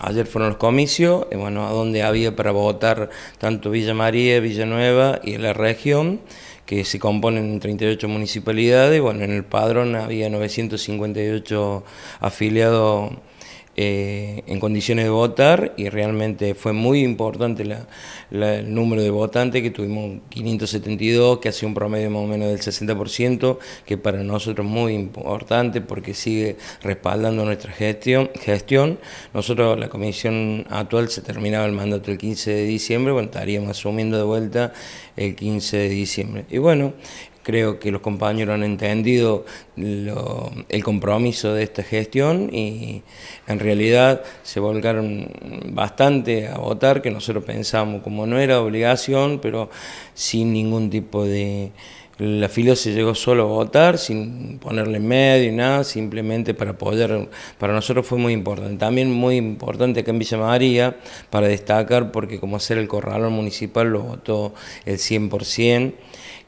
Ayer fueron los comicios, bueno, a donde había para votar tanto Villa María, Villanueva y la región, que se componen en 38 municipalidades. Bueno, en el padrón había 958 afiliados eh, en condiciones de votar y realmente fue muy importante el número de votantes que tuvimos 572, que hacía un promedio más o menos del 60%, que para nosotros es muy importante porque sigue respaldando nuestra gestión. gestión. Nosotros, la comisión actual se terminaba el mandato el 15 de diciembre, bueno, estaríamos asumiendo de vuelta el 15 de diciembre. Y bueno, Creo que los compañeros han entendido el compromiso de esta gestión y en realidad se volcaron bastante a votar, que nosotros pensamos como no era obligación, pero sin ningún tipo de la FILO se llegó solo a votar, sin ponerle medio y nada, simplemente para poder, Para nosotros fue muy importante. También muy importante acá en Villa María, para destacar, porque como hacer el corralón municipal lo votó el 100%,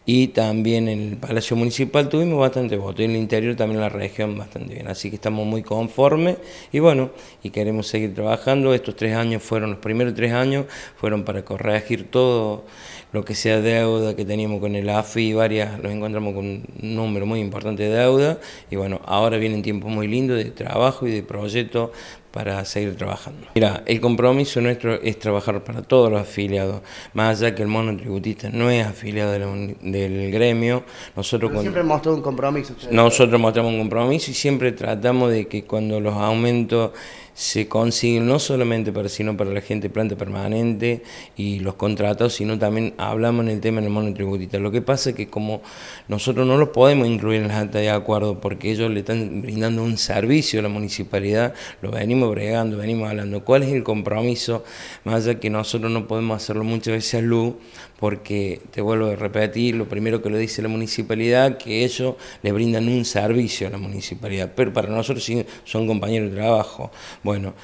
y también en el Palacio Municipal tuvimos bastante voto, y en el interior también la región bastante bien. Así que estamos muy conformes y bueno, y queremos seguir trabajando. Estos tres años fueron, los primeros tres años fueron para corregir todo lo que sea deuda que teníamos con el AFI y varias nos encontramos con un número muy importante de deuda y bueno, ahora un tiempo muy lindo de trabajo y de proyecto para seguir trabajando. Mira, el compromiso nuestro es trabajar para todos los afiliados, más allá que el monotributista no es afiliado del, gremio, nosotros... siempre mostramos un compromiso. Nosotros mostramos un compromiso y siempre tratamos de que cuando los aumentos se consiguen no solamente para sino para la gente planta permanente y los contratos, sino también hablamos en el tema del monotributista. Lo que pasa es que como nosotros no lo podemos incluir en las actas de acuerdo porque ellos le están brindando un servicio a la municipalidad, lo venimos bregando, venimos hablando. ¿Cuál es el compromiso? Más allá que nosotros no podemos hacerlo muchas veces a luz, porque te vuelvo a repetir, lo primero que le dice la municipalidad, que ellos le brindan un servicio a la municipalidad, pero para nosotros sí son compañeros de trabajo. Bueno,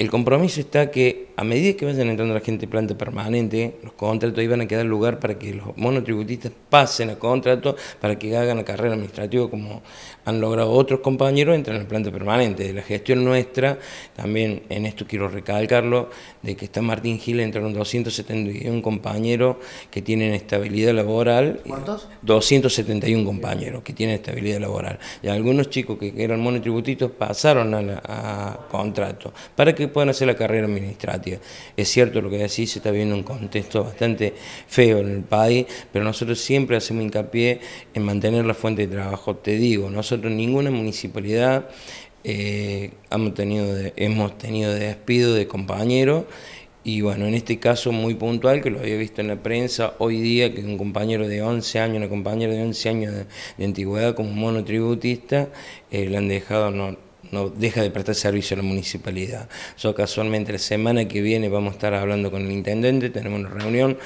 el compromiso está que a medida que vayan entrando la gente planta permanente, los contratos iban a quedar lugar para que los monotributistas pasen a contrato, para que hagan la carrera administrativa como han logrado otros compañeros, entran en planta permanente. de La gestión nuestra, también en esto quiero recalcarlo, de que está Martín Gil, entraron 271 compañeros que tienen estabilidad laboral. ¿Cuántos? 271 compañeros que tienen estabilidad laboral. Y algunos chicos que eran monotributistas pasaron a, contrato, para que pueden hacer la carrera administrativa. Es cierto lo que decís, se está viendo un contexto bastante feo en el país, pero nosotros siempre hacemos hincapié en mantener la fuente de trabajo. Te digo, nosotros ninguna municipalidad eh, hemos, tenido hemos tenido despido de compañeros y bueno, en este caso muy puntual, que lo había visto en la prensa hoy día, que un compañero de 11 años, una compañera de 11 años de, antigüedad como monotributista, eh, le han dejado no, no deja de prestar servicio a la municipalidad. Yo casualmente la semana que viene vamos a estar hablando con el intendente, tenemos una reunión